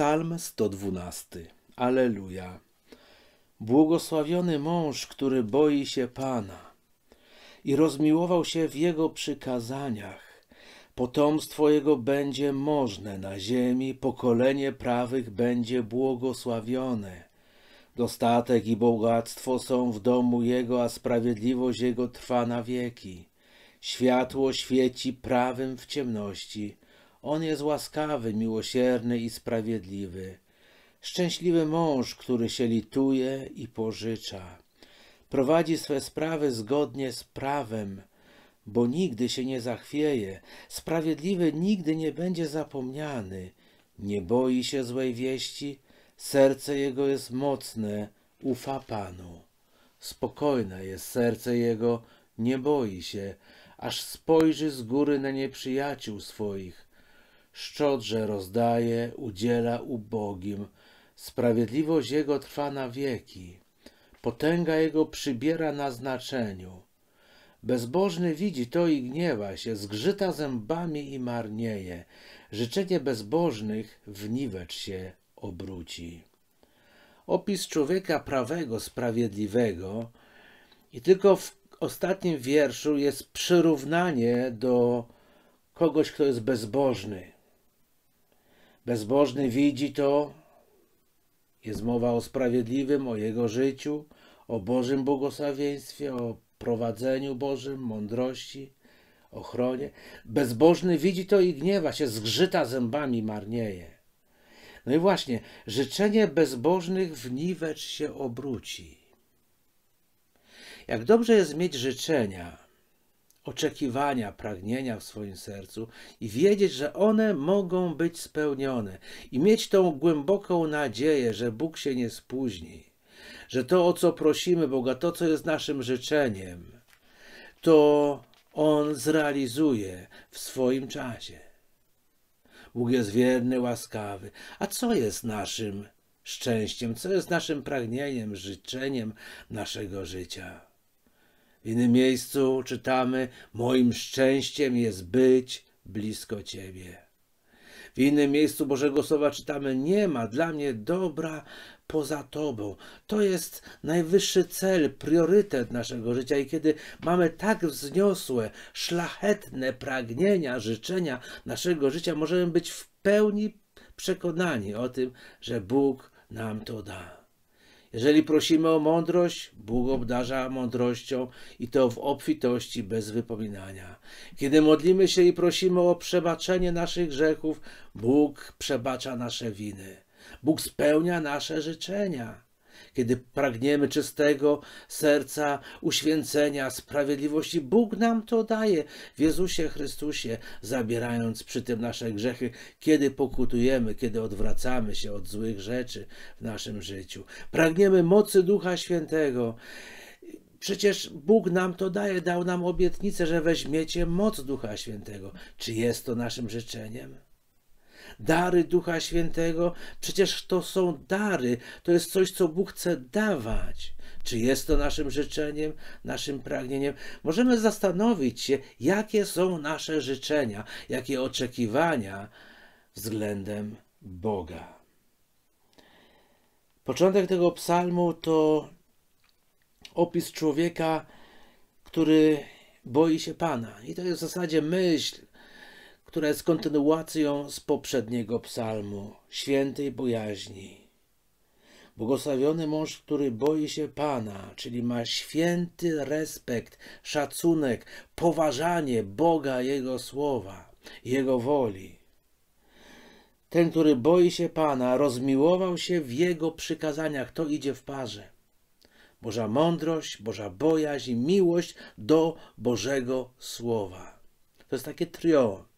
Psalm 112. Aleluja. Błogosławiony mąż, który boi się Pana i rozmiłował się w Jego przykazaniach. Potomstwo Jego będzie możne na ziemi, pokolenie prawych będzie błogosławione. Dostatek i bogactwo są w domu Jego, a sprawiedliwość Jego trwa na wieki. Światło świeci prawym w ciemności, on jest łaskawy, miłosierny i sprawiedliwy. Szczęśliwy mąż, który się lituje i pożycza. Prowadzi swe sprawy zgodnie z prawem, bo nigdy się nie zachwieje. Sprawiedliwy nigdy nie będzie zapomniany. Nie boi się złej wieści. Serce jego jest mocne, ufa Panu. Spokojne jest serce jego, nie boi się, aż spojrzy z góry na nieprzyjaciół swoich szczodrze rozdaje, udziela ubogim. Sprawiedliwość Jego trwa na wieki. Potęga Jego przybiera na znaczeniu. Bezbożny widzi to i gniewa się, zgrzyta zębami i marnieje. Życzenie bezbożnych w niwecz się obróci. Opis człowieka prawego, sprawiedliwego i tylko w ostatnim wierszu jest przyrównanie do kogoś, kto jest bezbożny. Bezbożny widzi to, jest mowa o sprawiedliwym, o jego życiu, o Bożym błogosławieństwie, o prowadzeniu Bożym, mądrości, ochronie. Bezbożny widzi to i gniewa się, zgrzyta zębami, marnieje. No i właśnie, życzenie bezbożnych w niwecz się obróci. Jak dobrze jest mieć życzenia, oczekiwania, pragnienia w swoim sercu i wiedzieć, że one mogą być spełnione i mieć tą głęboką nadzieję, że Bóg się nie spóźni, że to, o co prosimy Boga, to, co jest naszym życzeniem, to On zrealizuje w swoim czasie. Bóg jest wierny, łaskawy. A co jest naszym szczęściem, co jest naszym pragnieniem, życzeniem naszego życia? W innym miejscu czytamy: Moim szczęściem jest być blisko Ciebie. W innym miejscu Bożego Słowa czytamy: Nie ma dla mnie dobra poza Tobą. To jest najwyższy cel, priorytet naszego życia i kiedy mamy tak wzniosłe, szlachetne pragnienia, życzenia naszego życia, możemy być w pełni przekonani o tym, że Bóg nam to da. Jeżeli prosimy o mądrość, Bóg obdarza mądrością i to w obfitości bez wypominania. Kiedy modlimy się i prosimy o przebaczenie naszych grzechów, Bóg przebacza nasze winy. Bóg spełnia nasze życzenia. Kiedy pragniemy czystego serca, uświęcenia, sprawiedliwości, Bóg nam to daje w Jezusie Chrystusie, zabierając przy tym nasze grzechy, kiedy pokutujemy, kiedy odwracamy się od złych rzeczy w naszym życiu. Pragniemy mocy Ducha Świętego. Przecież Bóg nam to daje, dał nam obietnicę, że weźmiecie moc Ducha Świętego. Czy jest to naszym życzeniem? Dary Ducha Świętego, przecież to są dary, to jest coś, co Bóg chce dawać. Czy jest to naszym życzeniem, naszym pragnieniem? Możemy zastanowić się, jakie są nasze życzenia, jakie oczekiwania względem Boga. Początek tego psalmu to opis człowieka, który boi się Pana. I to jest w zasadzie myśl która jest kontynuacją z poprzedniego psalmu świętej bojaźni. Błogosławiony mąż, który boi się Pana, czyli ma święty respekt, szacunek, poważanie Boga, Jego słowa, Jego woli. Ten, który boi się Pana, rozmiłował się w Jego przykazaniach. To idzie w parze. Boża mądrość, Boża bojaźń, miłość do Bożego Słowa. To jest takie trio.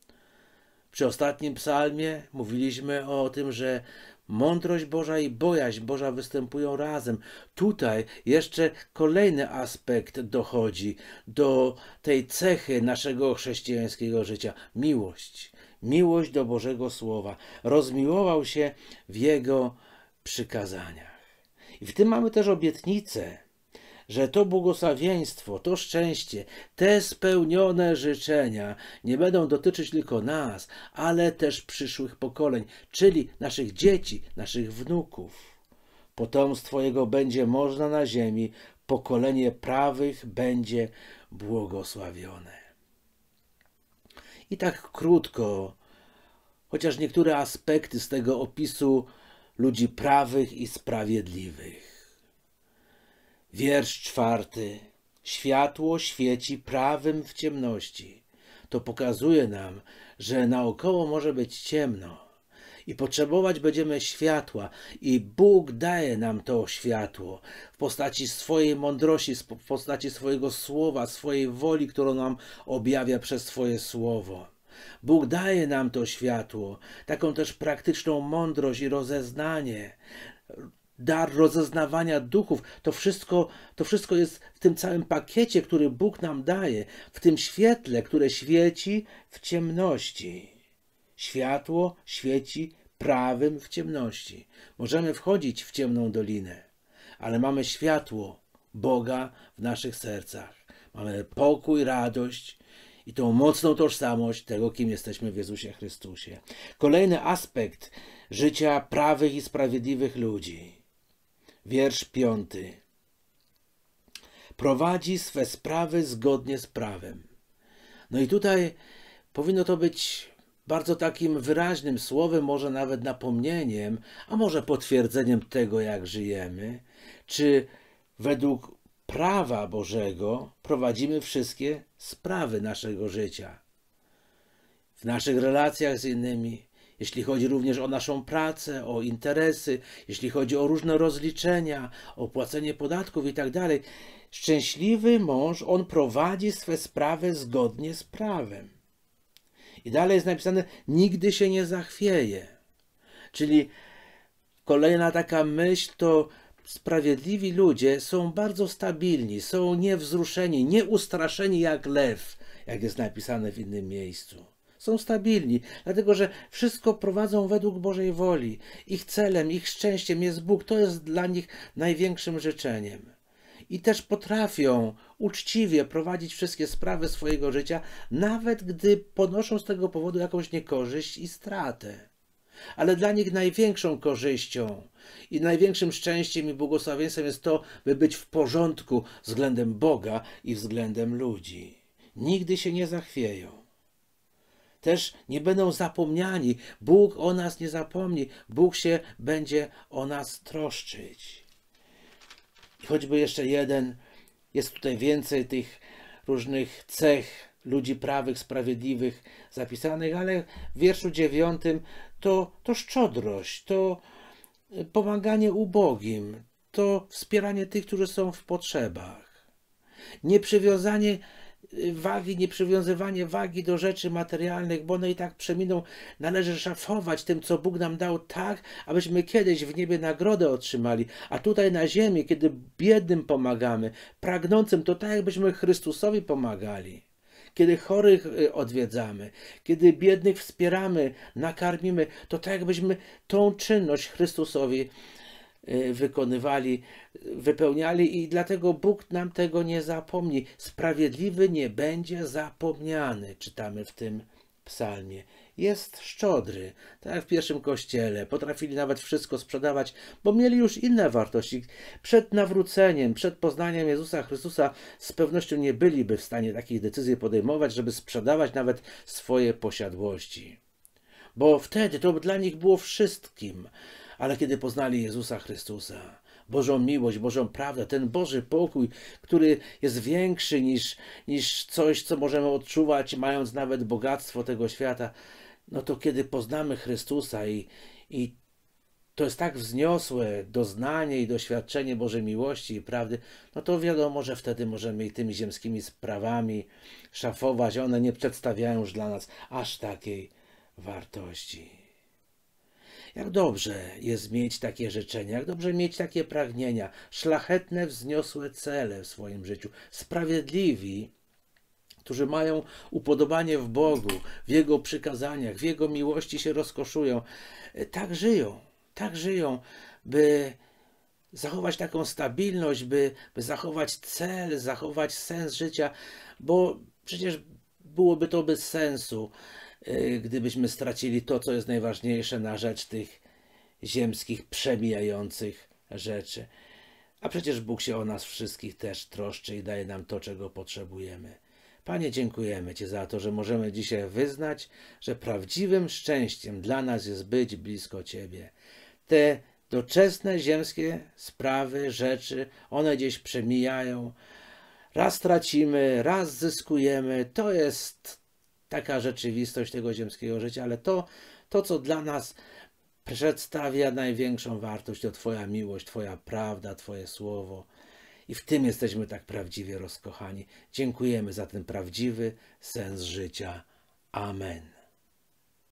Przy ostatnim psalmie mówiliśmy o tym, że mądrość Boża i bojaźń Boża występują razem. Tutaj jeszcze kolejny aspekt dochodzi do tej cechy naszego chrześcijańskiego życia miłość. Miłość do Bożego Słowa. Rozmiłował się w Jego przykazaniach. I w tym mamy też obietnicę że to błogosławieństwo, to szczęście, te spełnione życzenia nie będą dotyczyć tylko nas, ale też przyszłych pokoleń, czyli naszych dzieci, naszych wnuków. Potomstwo Jego będzie można na ziemi, pokolenie prawych będzie błogosławione. I tak krótko, chociaż niektóre aspekty z tego opisu ludzi prawych i sprawiedliwych. Wiersz czwarty. Światło świeci prawym w ciemności. To pokazuje nam, że naokoło może być ciemno i potrzebować będziemy światła, i Bóg daje nam to światło w postaci swojej mądrości, w postaci swojego słowa, swojej woli, którą nam objawia przez swoje słowo. Bóg daje nam to światło, taką też praktyczną mądrość i rozeznanie, dar rozeznawania duchów. To wszystko, to wszystko jest w tym całym pakiecie, który Bóg nam daje, w tym świetle, które świeci w ciemności. Światło świeci prawym w ciemności. Możemy wchodzić w ciemną dolinę, ale mamy światło Boga w naszych sercach. Mamy pokój, radość i tą mocną tożsamość tego, kim jesteśmy w Jezusie Chrystusie. Kolejny aspekt życia prawych i sprawiedliwych ludzi wiersz piąty. Prowadzi swe sprawy zgodnie z prawem. No i tutaj powinno to być bardzo takim wyraźnym słowem, może nawet napomnieniem, a może potwierdzeniem tego, jak żyjemy, czy według prawa Bożego prowadzimy wszystkie sprawy naszego życia. W naszych relacjach z innymi, jeśli chodzi również o naszą pracę, o interesy, jeśli chodzi o różne rozliczenia, o płacenie podatków itd. Tak szczęśliwy mąż, on prowadzi swe sprawy zgodnie z prawem. I dalej jest napisane, nigdy się nie zachwieje. Czyli kolejna taka myśl to sprawiedliwi ludzie są bardzo stabilni, są niewzruszeni, nieustraszeni jak lew, jak jest napisane w innym miejscu są stabilni, dlatego że wszystko prowadzą według Bożej woli. Ich celem, ich szczęściem jest Bóg. To jest dla nich największym życzeniem. I też potrafią uczciwie prowadzić wszystkie sprawy swojego życia, nawet gdy ponoszą z tego powodu jakąś niekorzyść i stratę ale dla nich największą korzyścią i największym szczęściem i błogosławieństwem jest to, by być w porządku względem Boga i względem ludzi. Nigdy się nie zachwieją też nie będą zapomniani. Bóg o nas nie zapomni. Bóg się będzie o nas troszczyć. I choćby jeszcze jeden, jest tutaj więcej tych różnych cech ludzi prawych, sprawiedliwych zapisanych, ale w wierszu dziewiątym to, to szczodrość, to y, pomaganie ubogim, to wspieranie tych, którzy są w potrzebach. Nieprzywiązanie wagi, nieprzywiązywanie wagi do rzeczy materialnych, bo one i tak przeminą. Należy szafować tym, co Bóg nam dał, tak, abyśmy kiedyś w niebie nagrodę otrzymali. A tutaj na ziemi, kiedy biednym pomagamy, pragnącym, to tak jakbyśmy Chrystusowi pomagali kiedy chorych y, odwiedzamy, kiedy biednych wspieramy, nakarmimy, to tak jakbyśmy tą czynność Chrystusowi Y, wykonywali, wypełniali i dlatego Bóg nam tego nie zapomni. Sprawiedliwy nie będzie zapomniany, czytamy w tym psalmie. Jest szczodry, tak jak w pierwszym kościele. Potrafili nawet wszystko sprzedawać, bo mieli już inne wartości. Przed nawróceniem, przed poznaniem Jezusa Chrystusa z pewnością nie byliby w stanie takich decyzji podejmować, żeby sprzedawać nawet swoje posiadłości. Bo wtedy to dla nich było wszystkim ale kiedy poznali Jezusa Chrystusa, Bożą miłość, Bożą prawdę, ten Boży pokój, który jest większy niż, niż coś, co możemy odczuwać, mając nawet bogactwo tego świata, no to kiedy poznamy Chrystusa i, i to jest tak wzniosłe doznanie i doświadczenie Bożej miłości i prawdy, no to wiadomo, że wtedy możemy i tymi ziemskimi sprawami szafować. One nie przedstawiają już dla nas aż takiej wartości. Jak dobrze jest mieć takie życzenia, jak dobrze mieć takie pragnienia, szlachetne, wzniosłe cele w swoim życiu, sprawiedliwi, którzy mają upodobanie w Bogu, w Jego przykazaniach, w Jego miłości się rozkoszują. Tak żyją, tak żyją, by zachować taką stabilność, by, by zachować cel, zachować sens życia, bo przecież byłoby to bez sensu, Y, gdybyśmy stracili to, co jest najważniejsze na rzecz tych ziemskich, przemijających rzeczy. A przecież Bóg się o nas wszystkich też troszczy i daje nam to, czego potrzebujemy. Panie, dziękujemy Ci za to, że możemy dzisiaj wyznać, że prawdziwym szczęściem dla nas jest być blisko Ciebie. Te doczesne ziemskie sprawy, rzeczy, one gdzieś przemijają. Raz tracimy, raz zyskujemy. To jest taka rzeczywistość tego ziemskiego życia, ale to, to co dla nas przedstawia największą wartość, to Twoja miłość, Twoja prawda, Twoje słowo. I w tym jesteśmy tak prawdziwie rozkochani. Dziękujemy za ten prawdziwy sens życia. Amen.